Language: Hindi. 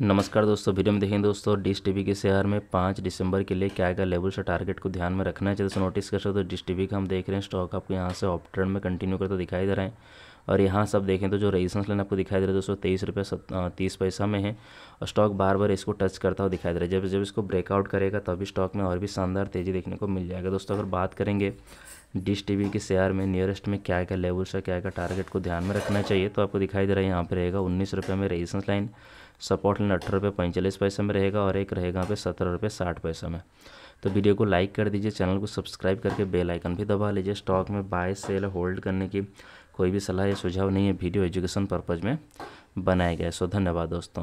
नमस्कार दोस्तों वीडियो में देखेंगे दोस्तों डिश टीवी के शेयर में पाँच दिसंबर के लिए क्या क्या लेवल से टारगेट को ध्यान में रखना है जैसे नोटिस कर सकते हो तो डिश टीवी का हम देख रहे हैं स्टॉक आपको यहाँ से ऑप ट्रेंड में कंटिन्यू करते दिखाई दे रहे हैं और यहाँ सब देखें तो जो रेजिस्टेंस लाइन आपको दिखाई दे रहा है दोस्तों तेईस रुपये तीस पैसा में है और स्टॉक बार बार इसको टच करता हुआ दिखाई दे रहा है जब जब इसको ब्रेकआउट करेगा तभी स्टॉक में और भी शानदार तेज़ी देखने को मिल जाएगा दोस्तों अगर बात करेंगे डिश वी के शेयर में नियरेस्ट में क्या क्या लेवल्स है क्या क्या टारगेट को ध्यान में रखना चाहिए तो आपको दिखाई दे रहा है यहाँ पे रहेगा उन्नीस रुपये में रेजिस्टेंस लाइन सपोर्ट लाइन अठारह रुपये पैंतालीस पैसे में रहेगा और एक रहेगा यहाँ पे सत्रह रुपये साठ पैसे में तो वीडियो को लाइक कर दीजिए चैनल को सब्सक्राइब करके बेल आइकन भी दबा लीजिए स्टॉक में बाय सेल होल्ड करने की कोई भी सलाह या सुझाव नहीं है वीडियो एजुकेशन पर्पज़ में बनाया गया सो धन्यवाद दोस्तों